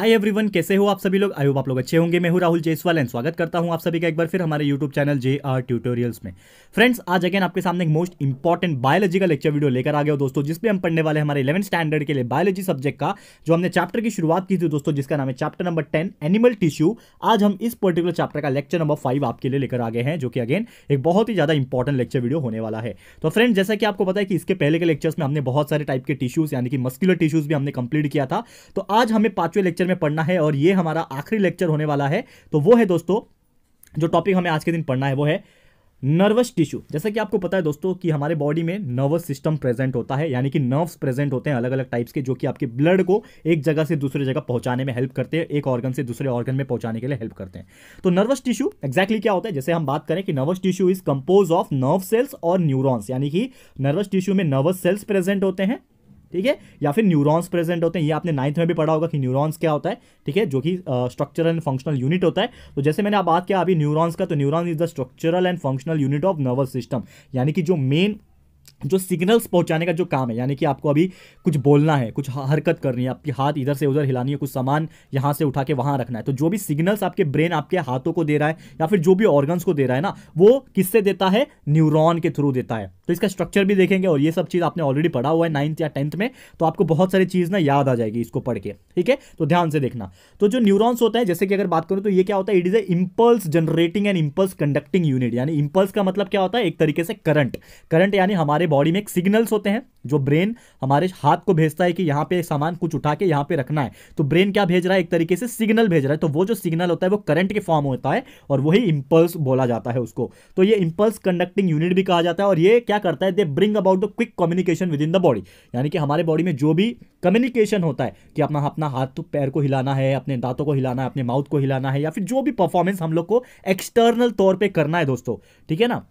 hi everyone कैसे हो आप सभी लोग आयो आप लोग अच्छे होंगे मैं हूं राहुल जयसवाल एंड स्वागत करता हूं आप सभी का एक बार फिर हमारे YouTube channel J R tutorials में फ्रेंड्स आज अगेन आपके सामने एक मोस्ट इंपॉर्टेंट बायोलॉजी का लेक्चर वीडियो लेकर आ गया दोस्तों जिसमें हम पढ़ने वाले हमारे इलेवन स्टैंडर्ड के लिए बायोलॉजी सब्जेक्ट का जो हमने चैप्टर की शुरुआत की थी दोस्तों जिसका नाम है chapter number ten animal tissue आज हम इस पर्टिकुलर चैप्टर का लेक्चर नंबर फाइव आपके लिए लेकर आ गए हैं जो कि अगेन एक बहुत ही ज्यादा इंपॉर्टेंट लेक्चर वीडियो होने वाला है तो फ्रेंड्स जैसा कि आपको पता है कि इसके पहले के लेक्चर्स में हमने बहुत सारे टाइप के टिश्यूज यानी कि मस्कुलर टिश्यूज भी हमने कंप्लीट किया था तो आज हमें पांचवें लेक्चर में पढ़ना है और ये हमारा आखिरी लेक्चर होने वाला है तो वो है दोस्तों जो टॉपिक हमें आज के दिन पढ़ना है वो है नर्वस टिश्यू जैसा कि आपको पता है दोस्तों कि हमारे बॉडी में नर्वस सिस्टम प्रेजेंट होता है यानी कि नर्व्स प्रेजेंट होते हैं अलग अलग टाइप्स के जो कि आपके ब्लड को एक जगह से दूसरे जगह पहुंचाने में हेल्प करते हैं एक ऑर्गन से दूसरे ऑर्गन में पहुंचाने के लिए हेल्प करते हैं तो नर्वस टिश्यू एक्जैक्टली क्या होता है जैसे हम बात करें कि nervous tissue is composed of nerve cells और न्यूरोन्स यानी कि नर्वस टिश्यू में नर्वस सेल्स प्रेजेंट होते हैं ठीक है या फिर न्यूरॉन्स प्रेजेंट होते हैं ये आपने नाइन्थ में भी पढ़ा होगा कि न्यूरॉन्स क्या होता है ठीक है जो कि स्ट्रक्चरल एंड फंक्शनल यूनिट होता है तो जैसे मैंने आप बात किया अभी न्यूरॉन्स का तो neurons is the structural and functional unit of nervous system यानी कि जो मेन जो सिग्नल्स पहुंचाने का जो काम है यानी कि आपको अभी कुछ बोलना है कुछ हरकत करनी है आपके हाथ इधर से उधर हिलानी है कुछ सामान यहाँ से उठा के वहाँ रखना है तो जो भी सिग्नल्स आपके ब्रेन आपके हाथों को दे रहा है या फिर जो भी ऑर्गन्स को दे रहा है ना वो किससे देता है न्यूरॉन के थ्रू देता है तो इसका स्ट्रक्चर भी देखेंगे और ये सब चीज़ आपने ऑलरेडी पढ़ा हुआ है नाइन्थ या टेंथ में तो आपको बहुत सारी चीज़ ना याद आ जाएगी इसको पढ़ के ठीक है तो ध्यान से देखना तो जो न्यूरॉन्स होता है जैसे कि अगर बात करूँ तो ये क्या होता है it is a impulse generating and impulse conducting unit यानी इम्पल्स का मतलब क्या होता है एक तरीके से करंट करंट यानी हमारे बॉडी में सिग्नल्स होते हैं जो ब्रेन हमारे हाथ को भेजता है कि यहाँ पे सामान कुछ उठा के यहाँ पे रखना है तो ब्रेन क्या भेज रहा है एक तरीके से सिग्नल भेज रहा है तो वो जो सिग्नल होता है वो करंट के फॉर्म होता है और वही इम्पल्स बोला जाता है उसको तो ये इम्पल्स कंडक्टिंग यूनिट भी कहा जाता है और ये क्या करता है they bring about the quick communication within the body यानी कि हमारे बॉडी में जो भी कम्युनिकेशन होता है कि अपना अपना हाथ तो पैर को हिलाना है अपने दांतों को हिलाना है अपने माउथ को हिलाना है या फिर जो भी परफॉर्मेंस हम लोग को एक्सटर्नल तौर पर करना है दोस्तों ठीक है ना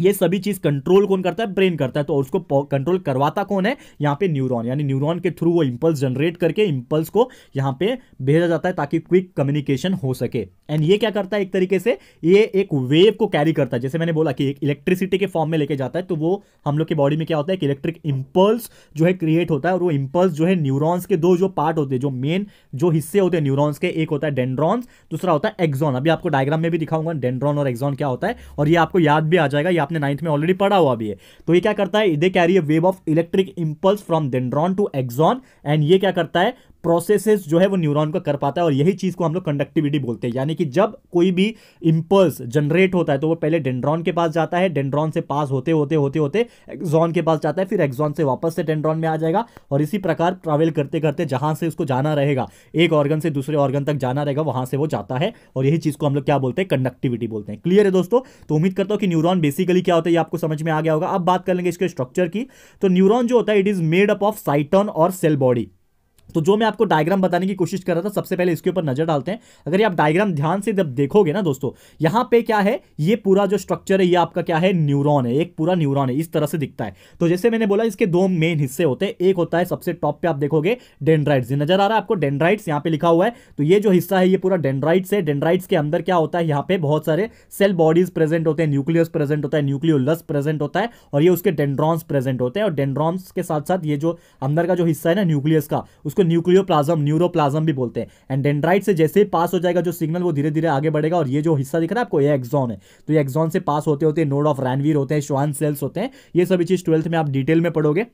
ये सभी चीज कंट्रोल कौन करता है ब्रेन करता है तो उसको कंट्रोल करवाता कौन है यहाँ पे न्यूरॉन यानी न्यूरॉन के थ्रू वो इंपल्स जनरेट करके इम्पल्स को यहाँ पे भेजा जाता है ताकि क्विक कम्युनिकेशन हो सके एंड ये क्या करता है एक तरीके से ये एक वेव को कैरी करता है जैसे मैंने बोला कि एक इलेक्ट्रिसिटी के फॉर्म में लेके जाता है तो वो हम लोग की बॉडी में क्या होता है एक इलेक्ट्रिक इम्पल्स जो है क्रिएट होता है और वो इम्पल्स जो है न्यूरॉन्स के दो जो पार्ट होते हैं जो मेन जो हिस्से होते हैं न्यूरॉन्स के एक होता है डेंड्रॉन्स दूसरा होता है एक्जॉन अभी आपको डायग्राम में भी दिखाऊंगा डेंड्रॉन और एक्जॉन क्या होता है और ये आपको याद भी आ जाएगा आपने नाइन्थ में ऑलरेडी पढ़ा हुआ भी है तो ये क्या करता है they carry a wave of electric impulse from dendron to axon and ये क्या करता है प्रोसेसेस जो है वो न्यूरॉन का कर पाता है और यही चीज़ को हम लोग कंडक्टिविटी बोलते हैं यानी कि जब कोई भी इम्पल्स जनरेट होता है तो वो पहले डेंड्रॉन के पास जाता है डेंड्रॉन से पास होते होते होते होते एक्जॉन के पास जाता है फिर एक्जॉन से वापस से डेंड्रॉन में आ जाएगा और इसी प्रकार ट्रैवल करते करते जहाँ से उसको जाना रहेगा एक ऑर्गन से दूसरे ऑर्गन तक जाना रहेगा वहाँ से वो जाता है और यही चीज़ को हम लोग क्या बोलते हैं कंडक्टिविटी बोलते हैं क्लियर है दोस्तों तो उम्मीद करता हूँ कि न्यूरॉन बेसिकली क्या होता है ये आपको समझ में आ गया होगा अब बात कर लेंगे इसके स्ट्रक्चर की तो न्यूरॉन जो होता है it is made up of cyton और सेल बॉडी तो जो मैं आपको डायग्राम बताने की कोशिश कर रहा था सबसे पहले इसके ऊपर नजर डालते हैं अगर ये आप डायग्राम ध्यान से जब देखोगे ना दोस्तों यहां पे क्या है ये पूरा जो स्ट्रक्चर है ये आपका क्या है न्यूरॉन है एक पूरा न्यूरॉन है इस तरह से दिखता है तो जैसे मैंने बोला इसके दो मेन हिस्से होते हैं एक होता है सबसे टॉप पे आप देखोगे डेंड्राइट्स नजर आ रहा है आपको डेंड्राइट्स यहाँ पे लिखा हुआ है तो ये जो हिस्सा है ये पूरा डेंड्राइट्स है डेंड्राइट्स के अंदर क्या होता है यहाँ पे बहुत सारे सेल बॉडीज प्रेजेंट होते हैं न्यूक्लियस प्रेजेंट होता है न्यूक्लियोलस प्रेजेंट होता है और ये उसके डेंड्रॉन्स प्रेजेंट होते हैं और डेंड्रॉन्स के साथ साथ ये जो अंदर का जो हिस्सा है ना न्यूक्लियस का उसको न्यूरो प्लाजम भी बोलते हैं एंड डेंड्राइट से जैसे ही पास हो जाएगा जो सिग्नल वो धीरे धीरे आगे बढ़ेगा और ये जो हिस्सा दिख रहा है आपको ये एक्सॉन है तो ये एक्जॉन से पास होते होते नोड ऑफ रैनवीर होते हैं श्वान सेल्स होते हैं ये सभी चीज़ ट्वेल्थ में आप डिटेल में पढ़ोगे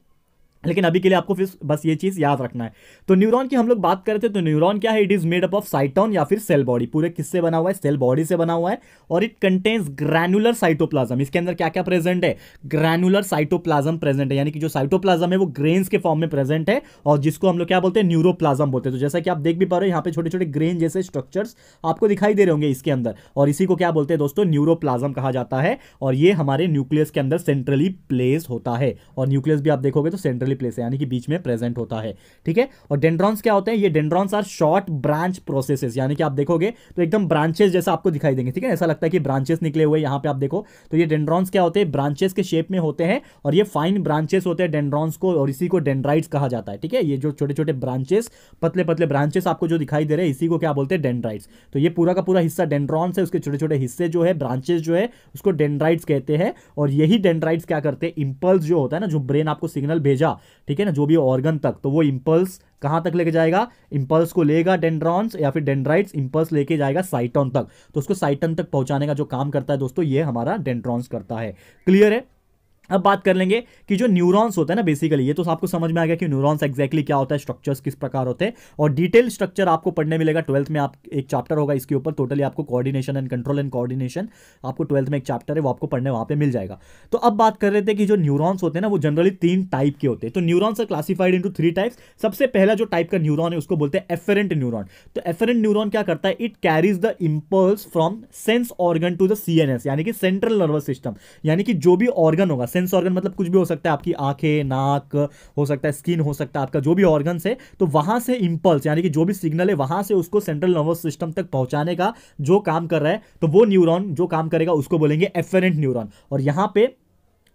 लेकिन अभी के लिए आपको फिर बस ये चीज़ याद रखना है तो न्यूरॉन की हम लोग बात करते हैं तो न्यूरॉन क्या है it is made up of cyton या फिर सेल बॉडी पूरे किससे बना हुआ है सेल बॉडी से बना हुआ है और इट कंटेन्स ग्रैनुलर साइटोप्लाज्म इसके अंदर क्या क्या प्रेजेंट है ग्रैनुलर साइटोप्लाज्म प्रेजेंट है यानी कि जो साइटोप्लाज्म है वो ग्रेन्स के फॉर्म में प्रेजेंट है और जिसको हम लोग क्या बोलते हैं न्यूरोप्लाज्म बोलते हैं तो जैसा कि आप देख भी पा रहे हो यहाँ पे छोटे छोटे ग्रेन जैसे स्ट्रक्चर्स आपको दिखाई दे रहे होंगे इसके अंदर और इसी को क्या बोलते हैं दोस्तों न्यूरोप्लाज्म कहा जाता है और ये हमारे न्यूक्लियस के अंदर सेंट्रली प्लेस होता है और न्यूक्लियस भी आप देखोगे तो सेंट्रल सेंट्रली प्लेस है यानी कि बीच में प्रेजेंट होता है ठीक है और डेंड्रॉन्स क्या होते हैं ये dendrons are short branch processes यानी कि आप देखोगे तो एकदम ब्रांचेस जैसा आपको दिखाई देंगे ठीक है ऐसा लगता है कि ब्रांचेस निकले हुए यहाँ पे आप देखो तो ये डेंड्रॉन्स क्या होते हैं ब्रांचेस के शेप में होते हैं और ये फाइन ब्रांचेस होते हैं डेंड्रॉन्स को और इसी को डेंड्राइट्स कहा जाता है ठीक है ये जो छोटे छोटे ब्रांचेस पतले पतले ब्रांचेस आपको जो दिखाई दे रहे हैं इसी को क्या बोलते हैं डेंड्राइट्स तो ये पूरा का पूरा हिस्सा डेंड्रॉन्स है उसके छोटे छोटे हिस्से जो है ब्रांचेस जो है उसको डेंड्राइट्स कहते हैं और यही डेंड्राइट्स क्या करते हैं इंपल्स जो होता है ना जो ब्रेन आपको सिग्नल भेजा ठीक है ना जो भी ऑर्गन तक तो वो इम्पल्स कहाँ तक लेके जाएगा इम्पल्स को लेगा डेंड्रॉन्स या फिर डेंड्राइट्स इम्पल्स लेके जाएगा साइटॉन तक तो उसको साइटन तक पहुंचाने का जो काम करता है दोस्तों ये हमारा डेंड्रॉन्स करता है क्लियर है अब बात कर लेंगे कि जो न्यूरॉन्स होता है ना बेसिकली ये तो आपको समझ में आ गया कि न्यूरॉन्स एक्जैक्टली क्या होता है स्ट्रक्चर्स किस प्रकार होते हैं और डिटेल स्ट्रक्चर आपको पढ़ने मिलेगा ट्वेल्थ में आप एक चैप्टर होगा इसके ऊपर टोटली आपको coordination and control and coordination आपको ट्वेल्थ में एक चैप्टर है वो आपको पढ़ने वहाँ पर मिल जाएगा तो अब बात कर रहे थे कि जो न्यूरॉन्स होते हैं ना वो जनरली तीन टाइप के होते हैं तो neurons are classified into three types सबसे पहला जो टाइप का न्यूरॉन है उसको बोलते हैं एफरेंट न्यूरॉन तो एफरेंट न्यूरॉन क्या करता है it carries the impulse from sense organ to the C यानी कि सेंट्रल नर्वस सिस्टम यानी कि जो भी ऑर्गन होगा सेंस ऑर्गन मतलब कुछ भी हो सकता है आपकी आंखें नाक हो सकता है स्किन हो सकता है आपका जो भी ऑर्गन है तो वहां से इम्पल्स यानी कि जो भी सिग्नल है वहां से उसको सेंट्रल नर्वस सिस्टम तक पहुंचाने का जो काम कर रहा है तो वो न्यूरॉन जो काम करेगा उसको बोलेंगे एफेरेंट न्यूरॉन और यहां पे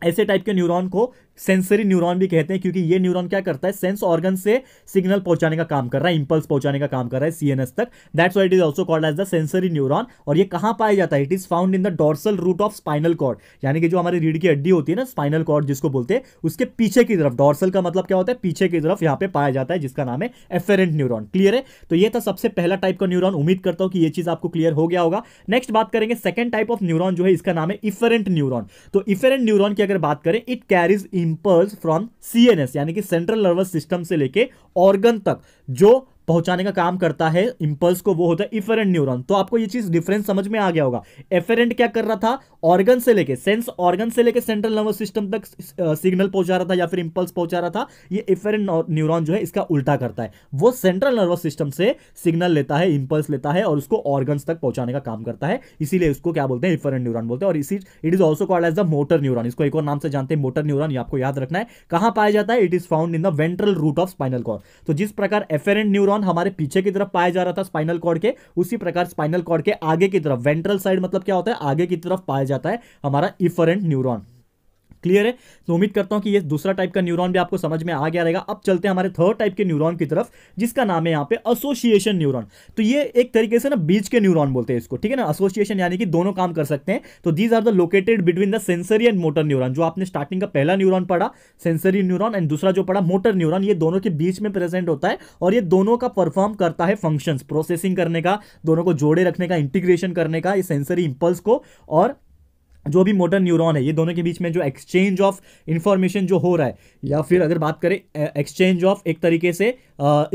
ऐसे टाइप के न्यूरॉन को सेंसरी न्यूरॉन भी कहते हैं क्योंकि ये न्यूरॉन क्या करता है सेंस ऑर्गन से सिग्नल पहुंचाने का काम कर रहा है इंपल्स पहुंचाने का काम कर रहा है सीएनएस तक that's why it is also called as the sensory neuron और ये कहां पाया जाता है it is found in the dorsal root of spinal cord यानी कि जो हमारी रीढ़ की हड्डी होती है ना स्पाइनल कॉर्ड जिसको बोलते हैं उसके पीछे की तरफ डॉर्सल का मतलब क्या होता है पीछे की तरफ यहां पर पाया जाता है जिसका नाम है एफेरेंट न्यूरॉन क्लियर है तो यह था सबसे पहला टाइप का न्यूरॉन उम्मीद करता हूँ कि यह चीज आपको क्लियर हो गया होगा नेक्स्ट बात करेंगे सेकंड टाइप ऑफ न्यूरॉन जो है इसका नाम है इफेरेंट न्यूरॉन तो इफेरेंट न्यूरॉन की अगर बात करें it carries impulse from CNS यानी कि सेंट्रल नर्वस सिस्टम से लेके ऑर्गन तक जो पहुंचाने का काम करता है इंपल्स को वो होता है इफेरेंट न्यूरॉन तो आपको ये चीज डिफरेंस समझ में आ गया होगा एफेरेंट क्या कर रहा था ऑर्गन से लेके सेंस ऑर्गन से लेके सेंट्रल नर्वस सिस्टम तक सिग्नल पहुंचा रहा था या फिर इंपल्स पहुंचा रहा था ये इफेरेंट न्यूरॉन जो है इसका उल्टा करता है वो सेंट्रल नर्वस सिस्टम से सिग्नल लेता है इंपल्स लेता है और उसको ऑर्गन तक पहुंचाने का काम करता है इसीलिए उसको क्या बोलते हैं इफेरेंट न्यूरॉन बोलते हैं और इसी it is also called as the motor neuron इसको एक और नाम से जानते हैं मोटर न्यूरॉन आपको याद रखना है कहां पाया जाता है it is found in the ventral root of spinal cord तो जिस प्रकार एफेरेंट न्यूरोन न्यूरोन हमारे पीछे की तरफ पाया जा रहा था स्पाइनल कॉर्ड के उसी प्रकार स्पाइनल कॉर्ड के आगे की तरफ वेंट्रल साइड मतलब क्या होता है आगे की तरफ पाया जाता है हमारा इफरेंट न्यूरोन क्लियर है तो उम्मीद करता हूँ कि ये दूसरा टाइप का न्यूरॉन भी आपको समझ में आ गया रहेगा अब चलते हैं हमारे थर्ड टाइप के न्यूरॉन की तरफ जिसका नाम है यहाँ पे एसोसिएशन न्यूरॉन तो ये एक तरीके से ना बीच के न्यूरॉन बोलते हैं इसको ठीक है ना एसोसिएशन यानी कि दोनों काम कर सकते हैं तो these are the located between the sensory and motor neuron जो आपने स्टार्टिंग का पहला न्यूरॉन पढ़ा सेंसरी न्यूरॉन एंड दूसरा जो पढ़ा मोटर न्यूरॉन ये दोनों के बीच में प्रेजेंट होता है और ये दोनों का परफॉर्म करता है फंक्शन प्रोसेसिंग करने का दोनों को जोड़े रखने का इंटीग्रेशन करने का ये सेंसरी इंपल्स को और जो भी मोटर न्यूरॉन है ये दोनों के बीच में जो एक्सचेंज ऑफ इन्फॉर्मेशन जो हो रहा है या फिर अगर बात करें एक्सचेंज ऑफ एक तरीके से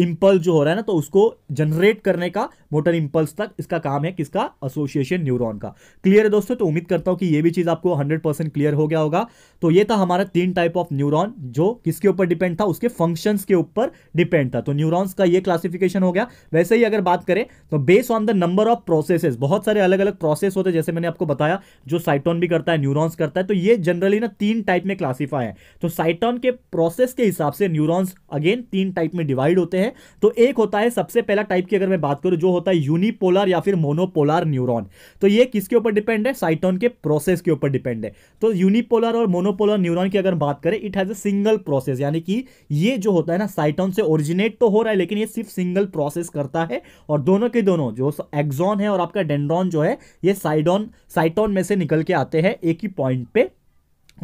इम्पल्स जो हो रहा है ना तो उसको जनरेट करने का मोटर इम्पल्स तक इसका काम है किसका एसोसिएशन न्यूरॉन का क्लियर है दोस्तों तो उम्मीद करता हूं कि ये भी चीज़ आपको 100% क्लियर हो गया होगा तो ये था हमारा तीन टाइप ऑफ न्यूरॉन जो किसके ऊपर डिपेंड था उसके फंक्शन के ऊपर डिपेंड था तो न्यूरॉन्स का ये क्लासिफिकेशन हो गया वैसे ही अगर बात करें तो base on the number of processes बहुत सारे अलग अलग प्रोसेस होते हैं जैसे मैंने आपको बताया जो साइटोन भी करता है न्यूरोन्स करता है तो ये जनरली ना तीन टाइप में क्लासीफाई है तो साइटोन के प्रोसेस के हिसाब से न्यूरोन्स अगेन तीन टाइप में डिवाइड डिवाइड होते हैं तो एक होता है सबसे पहला टाइप की अगर मैं बात करूं जो होता है यूनिपोलर या फिर मोनोपोलर न्यूरॉन तो ये किसके ऊपर डिपेंड है साइटोन के प्रोसेस के ऊपर डिपेंड है तो यूनिपोलर और मोनोपोलर न्यूरॉन की अगर बात करें it has a single process यानी कि ये जो होता है ना साइटोन से ओरिजिनेट तो हो रहा है लेकिन ये सिर्फ सिंगल प्रोसेस करता है और दोनों के दोनों जो एक्जॉन है और आपका डेंड्रॉन जो है ये साइडॉन साइटोन में से निकल के आते हैं एक ही पॉइंट पे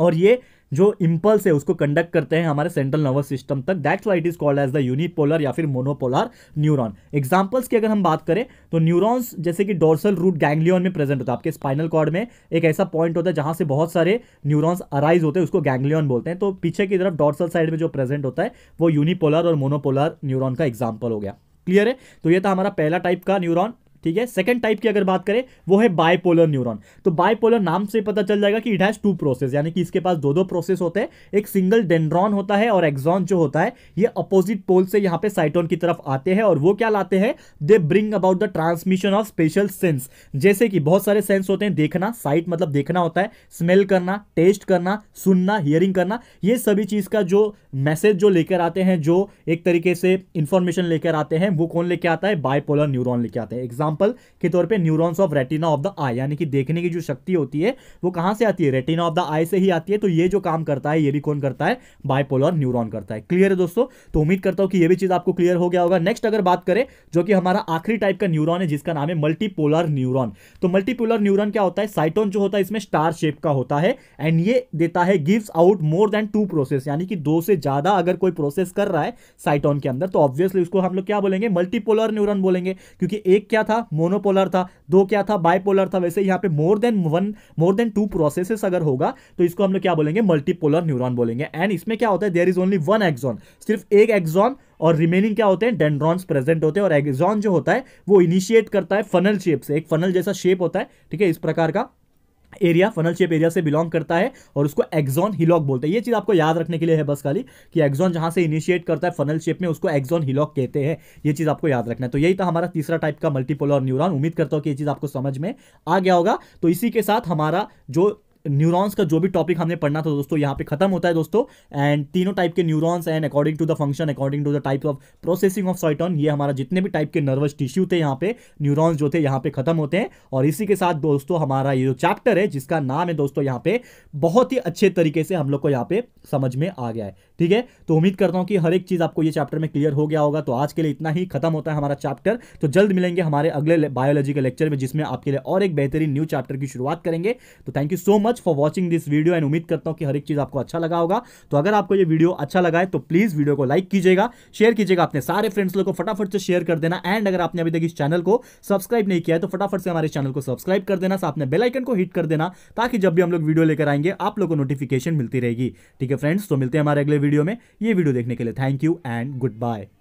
और ये जो इम्पल्स है उसको कंडक्ट करते हैं हमारे सेंट्रल नर्वस सिस्टम तक that's why it is called as the unipolar या फिर मोनोपोलर न्यूरॉन एग्जाम्पल्स की अगर हम बात करें तो न्यूरॉन्स जैसे कि डोर्सल रूट गैंग्लियन में प्रेजेंट होता है आपके स्पाइनल कॉर्ड में एक ऐसा पॉइंट होता है जहां से बहुत सारे न्यूरॉन्स अराइज होते हैं उसको गैंग्लियन बोलते हैं तो पीछे की तरफ डोर्सल साइड में जो प्रेजेंट होता है वो यूनिपोलर और मोनोपोलर न्यूरोन का एग्जाम्पल हो गया क्लियर है तो ये था हमारा पहला टाइप का न्यूरॉन ठीक है सेकंड टाइप की अगर बात करें वो है बायपोलर न्यूरॉन तो बायपोलर नाम से पता चल जाएगा कि इट हैज़ टू प्रोसेस यानी कि इसके पास दो दो प्रोसेस होते हैं एक सिंगल डेंड्रॉन होता है और एक्सॉन जो होता है ये अपोजिट पोल से यहाँ पे साइटोन की तरफ आते हैं और वो क्या लाते हैं they bring about the transmission of special sense जैसे कि बहुत सारे सेंस होते हैं देखना साइट मतलब देखना होता है स्मेल करना टेस्ट करना सुनना हियरिंग करना ये सभी चीज़ का जो मैसेज जो लेकर आते हैं जो एक तरीके से इंफॉर्मेशन लेकर आते हैं वो कौन लेके आता है बायपोलर न्यूरॉन लेके आते हैं एग्जाम्पल एग्जाम्पल के तौर पर neurons of retina of the eye यानी कि देखने की जो शक्ति होती है वो कहां से आती है रेटिना ऑफ द आई से ही आती है तो ये जो काम करता है ये भी कौन करता है बायपोलर न्यूरोन करता है क्लियर है दोस्तों तो उम्मीद करता हूँ कि ये भी चीज़ आपको क्लियर हो गया होगा नेक्स्ट अगर बात करें जो कि हमारा आखिरी टाइप का न्यूरोन है जिसका नाम है मल्टीपोलर न्यूरोन तो मल्टीपोलर न्यूरोन क्या होता है साइटोन जो होता है इसमें स्टार शेप का होता है एंड ये देता है gives out more than two process यानी कि दो से ज्यादा अगर कोई प्रोसेस कर रहा है साइटोन के अंदर तो ऑब्वियसली उसको हम लोग क्या बोलेंगे मल्टीपोलर न्यूरोन बोलेंगे क्योंकि एक क्या था था मोनोपोलर था दो क्या था बाइपोलर था वैसे यहाँ पे more than one more than two processes अगर होगा तो इसको हम लोग क्या बोलेंगे मल्टीपोलर न्यूरॉन बोलेंगे एंड इसमें क्या होता है there is only one axon सिर्फ एक एक्सॉन और रिमेनिंग क्या होते हैं डेंड्रॉन्स प्रेजेंट होते हैं और एक्सॉन जो होता है वो इनिशिएट करता है फनल शेप से एक फनल जैसा शेप होता है ठीक है इस प्रकार का एरिया फनल शेप एरिया से बिलोंग करता है और उसको एक्जॉन हिलॉक बोलते हैं ये चीज़ आपको याद रखने के लिए है बस खाली कि एक्जॉन जहाँ से इनिशिएट करता है फनल शेप में उसको एक्जॉन हिलॉक कहते हैं ये चीज़ आपको याद रखना है तो यही था हमारा तीसरा टाइप का मल्टीपोलर न्यूरॉन उम्मीद करता हूँ कि ये चीज़ आपको समझ में आ गया होगा तो इसी के साथ हमारा जो न्यूरॉन्स का जो भी टॉपिक हमने पढ़ना था दोस्तों यहाँ पे खत्म होता है दोस्तों एंड तीनों टाइप के neurons and according to the function according to the type of processing of cyton ये हमारा जितने भी टाइप के नर्वस टिश्यू थे यहाँ पे न्यूरॉन्स जो थे यहाँ पे खत्म होते हैं और इसी के साथ दोस्तों हमारा ये जो चैप्टर है जिसका नाम है दोस्तों यहाँ पे बहुत ही अच्छे तरीके से हम लोग को यहाँ पे समझ में आ गया है ठीक है तो उम्मीद करता हूँ कि हर एक चीज़ आपको ये चैप्टर में क्लियर हो गया होगा तो आज के लिए इतना ही खत्म होता है हमारा चैप्टर तो जल्द मिलेंगे हमारे अगले बायोलॉजी के लेक्चर में जिसमें आपके लिए और एक बेहतरीन न्यू चैप्टर की शुरुआत करेंगे तो thank you so much much for watching this video and उम्मीद करता हूँ कि हर एक चीज़ आपको अच्छा लगा होगा तो अगर आपको ये वीडियो अच्छा लगा है तो प्लीज़ वीडियो को लाइक कीजिएगा शेयर कीजिएगा अपने सारे फ्रेंड्स लोग को फटाफट से शेयर कर देना एंड अगर आपने अभी तक इस चैनल को सब्सक्राइब नहीं किया है तो फटाफट से हमारे चैनल को सब्सक्राइब कर देना साथ में बेलाइकन को हिट कर देना ताकि जब भी हम लोग वीडियो लेकर आएंगे आप लोग को नोटिफिकेशन मिलती रहेगी ठीक है फ्रेंड्स तो मिलते हैं हमारे अगले वीडियो में ये वीडियो देखने के लिए thank you and good bye